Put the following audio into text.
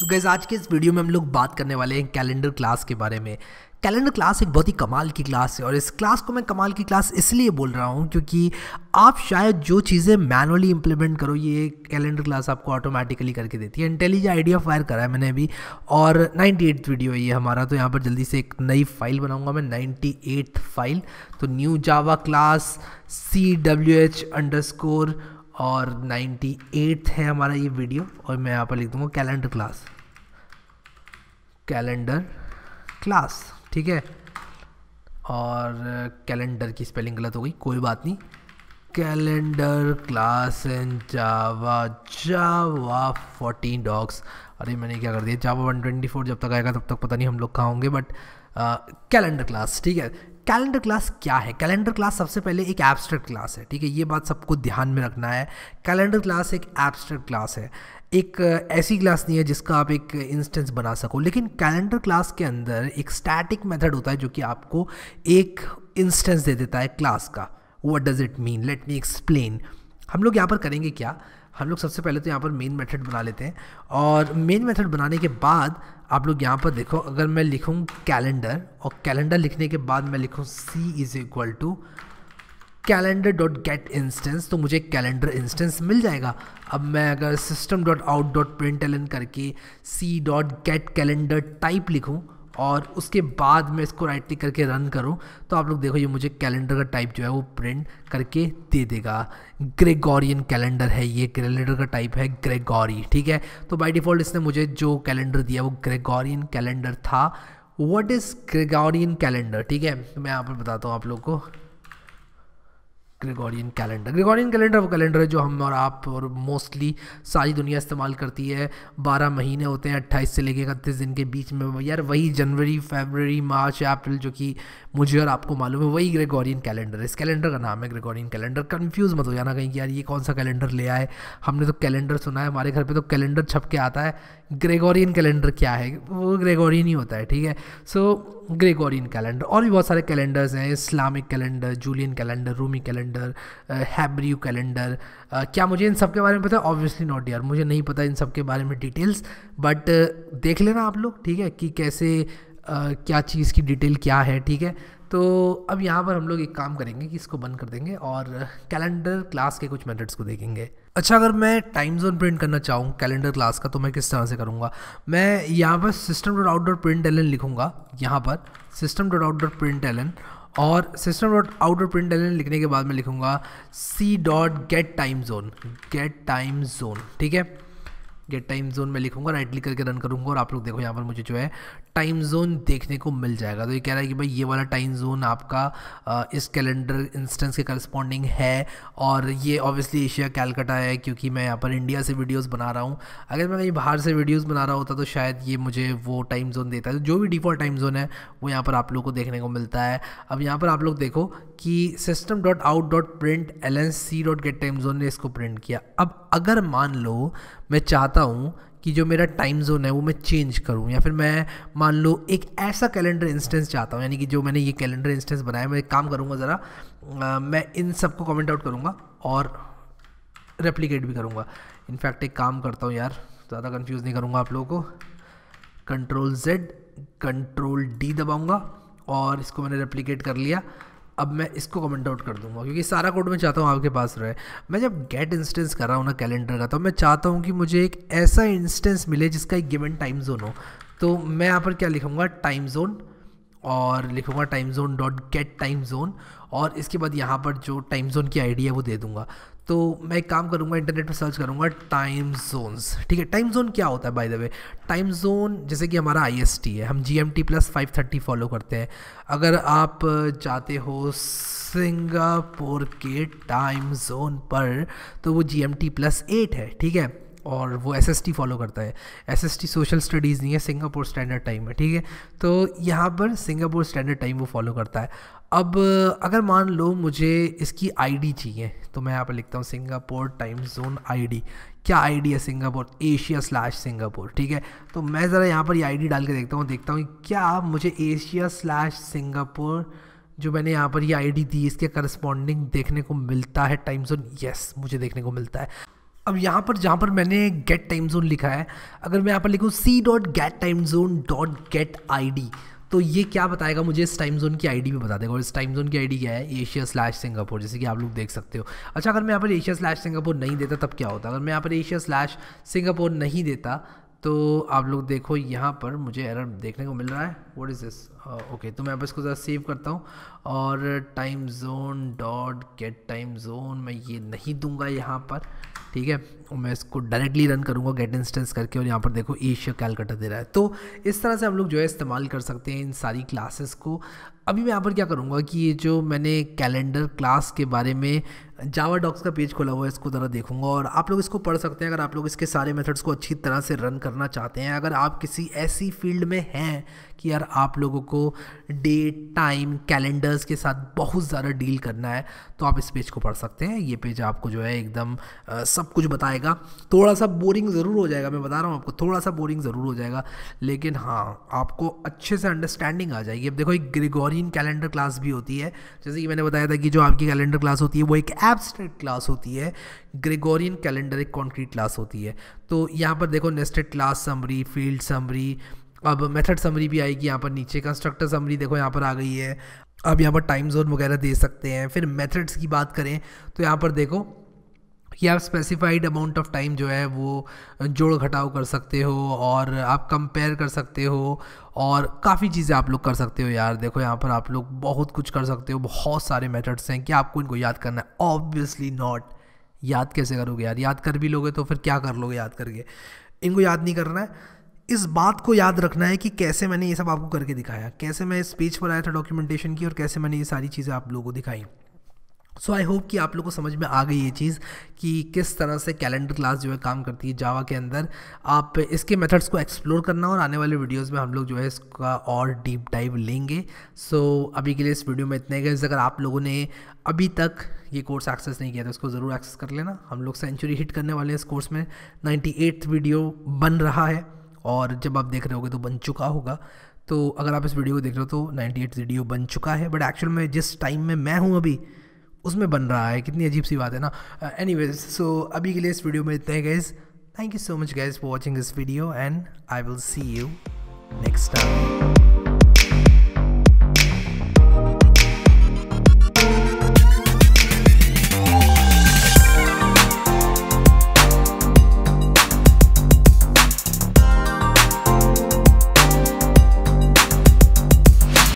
तो गैस आज के इस वीडियो में हम लोग बात करने वाले हैं कैलेंडर क्लास के बारे में कैलेंडर क्लास एक बहुत ही कमाल की क्लास है और इस क्लास को मैं कमाल की क्लास इसलिए बोल रहा हूँ क्योंकि आप शायद जो चीज़ें मैनुअली इंप्लीमेंट करो ये कैलेंडर क्लास आपको ऑटोमेटिकली करके देती है इंटेलिज आइडिया फायर करा है मैंने अभी और 98 वीडियो है ये हमारा तो यहाँ पर जल्दी से एक नई फाइल बनाऊँगा मैं 98 फाइल तो new Java class C W H underscore और नाइन्टी एट है हमारा ये वीडियो और मैं यहाँ पर लिख दूँगा कैलेंडर क्लास कैलेंडर क्लास ठीक है और कैलेंडर की स्पेलिंग गलत हो गई कोई बात नहीं calendar class in Java Java fourteen docs अरे मैंने क्या कर दिया जावा वन ट्वेंटी फोर जब तक आएगा तब तक पता नहीं हम लोग कहाँ होंगे बट कैलेंडर क्लास ठीक है कैलेंडर क्लास क्या है कैलेंडर क्लास सबसे पहले एक एब्स्ट्रैक्ट क्लास है ठीक है ये बात सबको ध्यान में रखना है कैलेंडर क्लास एक एब्स्ट्रैक्ट क्लास है एक ऐसी क्लास नहीं है जिसका आप एक इंस्टेंस बना सको लेकिन कैलेंडर क्लास के अंदर एक स्टैटिक मेथड होता है जो कि आपको एक इंस्टेंस दे देता है क्लास का what does it mean let me explain हम लोग यहाँ पर करेंगे क्या हम लोग सबसे पहले तो यहाँ पर मेन मेथड बना लेते हैं और मेन मेथड बनाने के बाद आप लोग यहाँ पर देखो अगर मैं लिखूँ कैलेंडर और कैलेंडर लिखने के बाद मैं लिखूँ C is equal to calendar dot get instance तो मुझे कैलेंडर इंस्टेंस मिल जाएगा अब मैं अगर system dot out dot print करके C dot get calendar type लिखूँ और उसके बाद में इसको राइट क्लिक करके रन करूँ तो आप लोग देखो ये मुझे कैलेंडर का टाइप जो है वो प्रिंट करके दे देगा ग्रेगोरियन कैलेंडर है ये कैलेंडर का टाइप है ग्रेगोरी ठीक है तो बाय डिफ़ॉल्ट इसने मुझे जो कैलेंडर दिया वो ग्रेगोरियन कैलेंडर था वट इज़ ग्रेगोरियन कैलेंडर ठीक है तो मैं यहाँ पर बताता हूँ आप लोग को ग्रेगोरियन कैलेंडर ग्रेगोरियन कैलेंडर वो कैलेंडर है जो हम और आप और मोस्टली सारी दुनिया इस्तेमाल करती है बारह महीने होते हैं अट्ठाईस से लेके इकतीस दिन के बीच में यार वही जनवरी फेबररी मार्च अप्रैल जो कि मुझे और आपको मालूम है वही ग्रेगोरियन कैलेंडर है इस कैलेंडर का नाम है ग्रेगोरियन कैलेंडर कन्फ्यूज़ मत हो जाना कहीं कि यार ये कौन सा कैलेंडर ले आए हमने तो कैलेंडर सुना है हमारे घर पर तो कैलेंडर छप के आता है ग्रेगोरियन कैलेंडर क्या है वो ग्रेगोरियन ही होता है ठीक है सो ग्रेगोरियन कैलेंडर और भी बहुत सारे कैलेंडर्स हैं Islamic calendar Julian calendar Rumi calendar calendar Hebrew calendar क्या मुझे इन सब के बारे में पता है ऑब्वियसली नॉट यार मुझे नहीं पता इन सब के बारे में डिटेल्स बट देख लेना आप लोग ठीक है कि कैसे Uh, क्या चीज़ की डिटेल क्या है ठीक है तो अब यहाँ पर हम लोग एक काम करेंगे कि इसको बंद कर देंगे और कैलेंडर क्लास के कुछ मेथड्स को देखेंगे अच्छा अगर मैं टाइम जोन प्रिंट करना चाहूँ कैलेंडर क्लास का तो मैं किस तरह से करूँगा मैं यहाँ पर system dot out dot print L लिखूँगा यहाँ पर system dot out dot print L और system dot outer print element लिखने के बाद मैं लिखूंगा C dot get time zone get time zone ठीक है गेट टाइम जोन में लिखूंगा राइट क्लिक करके रन करूंगा और आप लोग देखो यहाँ पर मुझे जो है टाइम जोन देखने को मिल जाएगा तो ये कह रहा है कि भाई ये वाला टाइम जोन आपका इस कैलेंडर इंस्टेंस के करस्पॉन्डिंग है और ये ऑब्वियसली एशिया कैलकटा है क्योंकि मैं यहाँ पर इंडिया से वीडियोस बना रहा हूँ अगर मैं कहीं बाहर से वीडियोस बना रहा होता तो शायद ये मुझे वो टाइम जोन देता है तो जो भी डिफ़ॉल्ट टाइम जोन है वो यहाँ पर आप लोग को देखने को मिलता है अब यहाँ पर आप लोग देखो कि system dot out dot print L N C dot get time zone ने इसको प्रिंट किया अब अगर मान लो मैं चाहता हूँ कि जो मेरा टाइम जोन है वो मैं चेंज करूँ या फिर मैं मान लो एक ऐसा कैलेंडर इंस्टेंस चाहता हूँ यानी कि जो मैंने ये कैलेंडर इंस्टेंस बनाया मैं एक काम करूँगा ज़रा मैं इन सबको कमेंट आउट करूँगा और रेप्लीकेट भी करूँगा इनफैक्ट एक काम करता हूँ यार ज़्यादा कन्फ्यूज़ नहीं करूँगा आप लोगों को कंट्रोल जेड कंट्रोल डी दबाऊँगा और इसको मैंने रेप्लिकेट कर लिया अब मैं इसको कमेंट आउट कर दूंगा क्योंकि सारा कोड मैं चाहता हूँ आपके पास रहे मैं जब गेट इंस्टेंस कर रहा हूँ ना कैलेंडर का तो मैं चाहता हूँ कि मुझे एक ऐसा इंस्टेंस मिले जिसका एक गिवन टाइम जोन हो तो मैं यहाँ पर क्या लिखूँगा टाइम जोन और लिखूँगा time zone dot get time zone और इसके बाद यहाँ पर जो टाइम जोन की आईडी है वो दे दूँगा तो मैं एक काम करूँगा इंटरनेट पर सर्च करूँगा टाइम जोन्स ठीक है टाइम जोन क्या होता है by the way time zone जैसे कि हमारा आईएसटी है हम GMT plus five thirty follow करते हैं अगर आप जाते हो सिंगापुर के टाइम जोन पर तो वो जीएमटी प्लस एट है ठीक है और वो एस एस टी फॉलो करता है S S T social studies नहीं है सिंगापुर स्टैंडर्ड टाइम है ठीक है तो यहाँ पर सिंगापुर स्टैंडर्ड टाइम वो फॉलो करता है अब अगर मान लो मुझे इसकी आईडी चाहिए तो मैं यहाँ पर लिखता हूँ सिंगापुर टाइम जोन आईडी क्या आईडी है सिंगापुर एशिया स्लैश सिंगापुर ठीक है तो मैं ज़रा यहाँ पर ये आईडी डाल के देखता हूँ देखता हूँ क्या मुझे एशिया स्लैश सिंगापुर जो मैंने यहाँ पर ये आईडी दी इसके करस्पॉन्डिंग देखने को मिलता है टाइम जोन यस मुझे देखने को मिलता है अब यहाँ पर जहाँ पर मैंने गेट टाइम जोन लिखा है अगर मैं यहाँ पर लिखूँ C dot get time zone dot get I D तो ये क्या बताएगा मुझे इस टाइम जोन की आईडी भी बता देगा और इस टाइम जोन की आईडी क्या है एशिया स्लैश सिंगापुर जैसे कि आप लोग देख सकते हो अच्छा अगर मैं यहाँ पर एशिया स्लैश सिंगापुर नहीं देता तब क्या होता अगर मैं यहाँ पर एशिया स्लैश सिंगापुर नहीं देता तो आप लोग देखो यहाँ पर मुझे एरर देखने को मिल रहा है वॉट इज़ दिस ओके तो मैं अब इसको ज़रा सेव करता हूँ और time zone dot get time zone मैं ये नहीं दूंगा यहाँ पर ठीक है और मैं इसको डायरेक्टली रन करूँगा गेट इंस्टेंस करके और यहाँ पर देखो एशिया कैलकटा दे रहा है तो इस तरह से हम लोग जो है इस्तेमाल कर सकते हैं इन सारी क्लासेस को अभी मैं यहाँ पर क्या करूँगा कि ये जो मैंने कैलेंडर क्लास के बारे में जावा डॉक्स का पेज खोला हुआ है इसको ज़रा देखूंगा और आप लोग इसको पढ़ सकते हैं अगर आप लोग इसके सारे मेथड्स को अच्छी तरह से रन करना चाहते हैं अगर आप किसी ऐसी फील्ड में हैं कि यार आप लोगों को डेट टाइम कैलेंडर्स के साथ बहुत ज़्यादा डील करना है तो आप इस पेज को पढ़ सकते हैं ये पेज आपको जो है एकदम आ, सब कुछ बताएगा थोड़ा सा बोरिंग ज़रूर हो जाएगा मैं बता रहा हूँ आपको थोड़ा सा बोरिंग ज़रूर हो जाएगा लेकिन हाँ आपको अच्छे से अंडरस्टैंडिंग आ जाएगी अब देखो एक ग्रिगोरियन कैलेंडर क्लास भी होती है जैसे कि मैंने बताया था कि जो आपकी कैलेंडर क्लास होती है वो एक ऐप एब्स्ट्रैक्ट क्लास होती है ग्रेगोरियन कैलेंडर एक कॉन्क्रीट क्लास होती है तो यहाँ पर देखो nested class summary field summary अब मेथड समरी भी आएगी यहाँ पर नीचे कंस्ट्रक्टर समरी देखो यहाँ पर आ गई है अब यहाँ पर टाइम जोन वगैरह दे सकते हैं फिर मेथड्स की बात करें तो यहाँ पर देखो कि आप स्पेसिफाइड अमाउंट ऑफ टाइम जो है वो जोड़ घटाव कर सकते हो और आप कंपेयर कर सकते हो और काफ़ी चीज़ें आप लोग कर सकते हो यार देखो यहाँ पर आप लोग बहुत कुछ कर सकते हो बहुत सारे मेथड्स हैं कि आपको इनको याद करना है ऑब्वियसली नॉट याद कैसे करोगे यार याद कर भी लोगे तो फिर क्या कर लोगे याद करके इनको याद नहीं करना है इस बात को याद रखना है कि कैसे मैंने ये सब आपको करके दिखाया कैसे मैं इस पेज पर आया था डॉक्यूमेंटेशन की और कैसे मैंने ये सारी चीज़ें आप लोगों को दिखाई सो आई होप कि आप लोगों को समझ में आ गई ये चीज़ कि किस तरह से कैलेंडर क्लास जो है काम करती है जावा के अंदर आप इसके मेथड्स को एक्सप्लोर करना और आने वाले वीडियोस में हम लोग जो है इसका और डीप डाइव लेंगे सो so, अभी के लिए इस वीडियो में इतने गए अगर आप लोगों ने अभी तक ये कोर्स एक्सेस नहीं किया तो इसको ज़रूर एक्सेस कर लेना हम लोग सेंचुरी हिट करने वाले हैं इस कोर्स में नाइन्टी वीडियो बन रहा है और जब आप देख रहे होगे तो बन चुका होगा तो अगर आप इस वीडियो को देख रहे हो तो नाइन्टी वीडियो बन चुका है बट एक्चुअल में जिस टाइम में मैं हूँ अभी उसमें बन रहा है कितनी अजीब सी बात है ना एनी वेज सो अभी के लिए इस वीडियो में इतना ही guys thank you so much guys for watching this video and I will see you next time